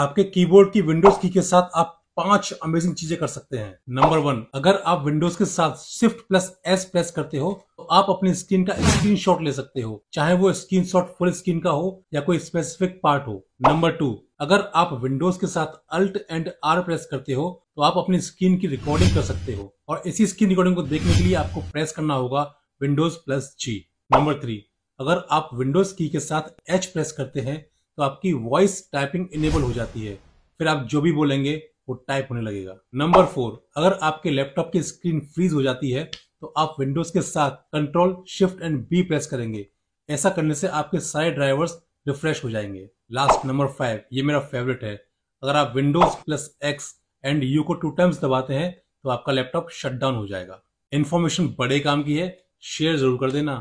आपके कीबोर्ड की विंडोज की के साथ आप पांच अमेजिंग चीजें कर सकते हैं नंबर वन अगर आप विंडोज के साथ शिफ्ट प्लस एस प्रेस करते हो तो आप अपनी स्क्रीन का शॉट ले सकते हो चाहे वो शॉट फुल स्क्रीन का हो या कोई स्पेसिफिक पार्ट हो नंबर टू अगर आप विंडोज के साथ अल्ट एंड आर प्रेस करते हो तो आप अपनी स्क्रीन की रिकॉर्डिंग कर सकते हो और इसी स्क्रीन रिकॉर्डिंग को देखने के लिए आपको प्रेस करना होगा Windows plus G number three अगर आप विंडोज की के साथ एच प्रेस करते हैं तो आपकी वॉइस टाइपिंग इनेबल हो जाती है फिर आप जो भी बोलेंगे वो टाइप होने लगेगा नंबर फोर अगर आपके लैपटॉप की स्क्रीन फ्रीज हो जाती है तो आप विंडोज के साथ control shift and B press करेंगे ऐसा करने से आपके सारे ड्राइवर्स रिफ्रेश हो जाएंगे लास्ट नंबर फाइव ये मेरा फेवरेट है अगर आप Windows plus X and U को टू टाइम्स दबाते हैं तो आपका लैपटॉप शट डाउन हो जाएगा इन्फॉर्मेशन बड़े काम की है शेयर जरूर कर देना